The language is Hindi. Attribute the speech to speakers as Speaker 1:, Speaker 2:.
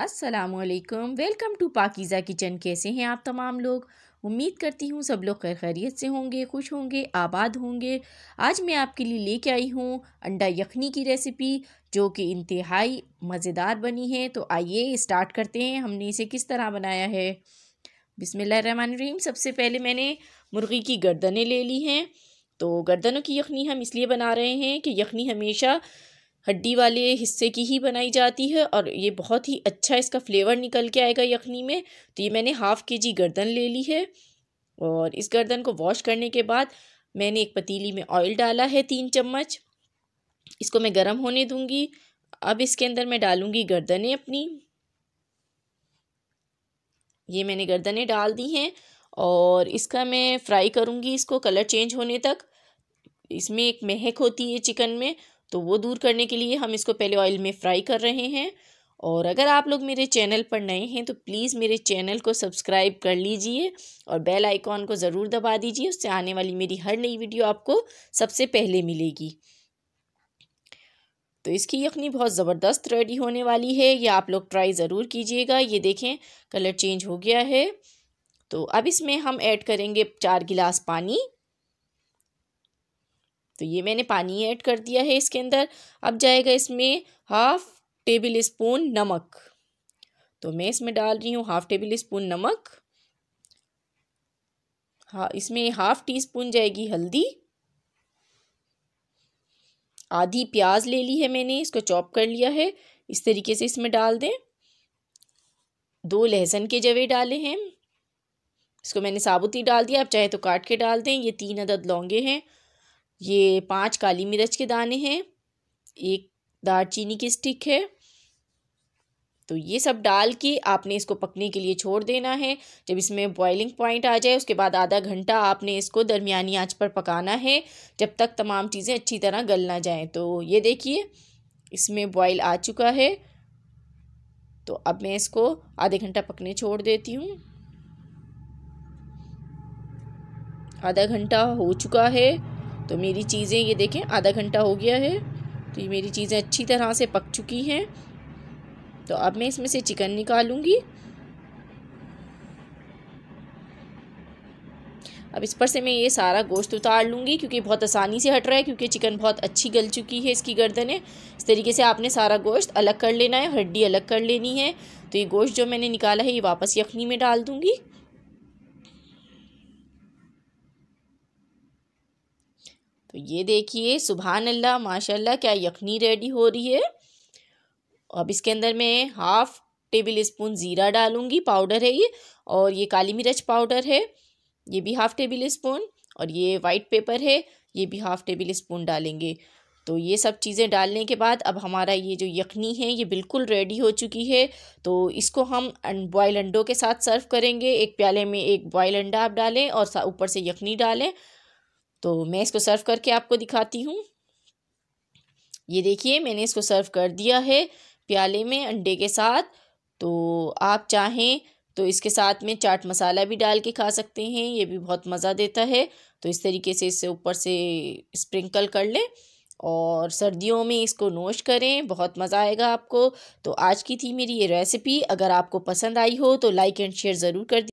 Speaker 1: असलकम वेलकम टू पाकिज़ा किचन कैसे हैं आप तमाम लोग उम्मीद करती हूँ सब लोग खैर खैरियत से होंगे खुश होंगे आबाद होंगे आज मैं आपके लिए लेके आई हूँ अंडा यखनी की रेसिपी जो कि इंतहाई मज़ेदार बनी है तो आइए स्टार्ट करते हैं हमने इसे किस तरह बनाया है बिसमीम सबसे पहले मैंने मुर्गी की गर्दनें ले ली हैं तो गर्दनों की यखनी हम इसलिए बना रहे हैं कि यखनी हमेशा हड्डी वाले हिस्से की ही बनाई जाती है और ये बहुत ही अच्छा इसका फ्लेवर निकल के आएगा यखनी में तो ये मैंने हाफ़ के जी गर्दन ले ली है और इस गर्दन को वॉश करने के बाद मैंने एक पतीली में ऑयल डाला है तीन चम्मच इसको मैं गर्म होने दूंगी अब इसके अंदर मैं डालूंगी गर्दनें अपनी ये मैंने गर्दनें डाल दी हैं और इसका मैं फ्राई करूँगी इसको कलर चेंज होने तक इसमें एक महक होती है चिकन में तो वो दूर करने के लिए हम इसको पहले ऑयल में फ्राई कर रहे हैं और अगर आप लोग मेरे चैनल पर नए हैं तो प्लीज़ मेरे चैनल को सब्सक्राइब कर लीजिए और बेल आइकॉन को ज़रूर दबा दीजिए उससे आने वाली मेरी हर नई वीडियो आपको सबसे पहले मिलेगी तो इसकी यखनी बहुत ज़बरदस्त रेडी होने वाली है ये आप लोग ट्राई ज़रूर कीजिएगा ये देखें कलर चेंज हो गया है तो अब इसमें हम ऐड करेंगे चार गिलास पानी तो ये मैंने पानी ऐड कर दिया है इसके अंदर अब जाएगा इसमें हाफ टेबल स्पून नमक तो मैं इसमें डाल रही हूँ हाफ टेबल स्पून नमक हाँ इसमें हाफ टी स्पून जाएगी हल्दी आधी प्याज ले ली है मैंने इसको चॉप कर लिया है इस तरीके से इसमें डाल दें दो लहसुन के जवे डाले हैं इसको मैंने साबुत ही डाल दिया आप चाहे तो काट के डाल दें ये तीन अदद लौंगे हैं ये पांच काली मिर्च के दाने हैं एक दालचीनी की स्टिक है तो ये सब डाल के आपने इसको पकने के लिए छोड़ देना है जब इसमें बॉइलिंग पॉइंट आ जाए उसके बाद आधा घंटा आपने इसको दरमियानी आंच पर पकाना है जब तक तमाम चीज़ें अच्छी तरह गल ना जाएँ तो ये देखिए इसमें बॉयल आ चुका है तो अब मैं इसको आधे घंटा पकने छोड़ देती हूँ आधा घंटा हो चुका है तो मेरी चीज़ें ये देखें आधा घंटा हो गया है तो ये मेरी चीज़ें अच्छी तरह से पक चुकी हैं तो अब मैं इसमें से चिकन निकालूंगी अब इस पर से मैं ये सारा गोश्त उतार लूँगी क्योंकि बहुत आसानी से हट रहा है क्योंकि चिकन बहुत अच्छी गल चुकी है इसकी गर्दनें इस तरीके से आपने सारा गोश्त अलग कर लेना है हड्डी अलग कर लेनी है तो ये गोश्त जो मैंने निकाला है ये वापस यखनी में डाल दूँगी तो ये देखिए सुबहान अल्लाह माशाल्लाह क्या यखनी रेडी हो रही है अब इसके अंदर मैं हाफ़ टेबल स्पून ज़ीरा डालूंगी पाउडर है ये और ये काली मिर्च पाउडर है ये भी हाफ़ टेबल स्पून और ये वाइट पेपर है ये भी हाफ़ टेबल स्पून डालेंगे तो ये सब चीज़ें डालने के बाद अब हमारा ये जो यखनी है ये बिल्कुल रेडी हो चुकी है तो इसको हम बॉयल अंडों के साथ सर्व करेंगे एक प्याले में एक बॉयल अंडा आप डालें और ऊपर से यखनी डालें तो मैं इसको सर्व करके आपको दिखाती हूँ ये देखिए मैंने इसको सर्व कर दिया है प्याले में अंडे के साथ तो आप चाहें तो इसके साथ में चाट मसाला भी डाल के खा सकते हैं ये भी बहुत मज़ा देता है तो इस तरीके से इससे ऊपर से स्प्रिंकल कर लें और सर्दियों में इसको नोश करें बहुत मज़ा आएगा आपको तो आज की थी मेरी ये रेसिपी अगर आपको पसंद आई हो तो लाइक एंड शेयर ज़रूर कर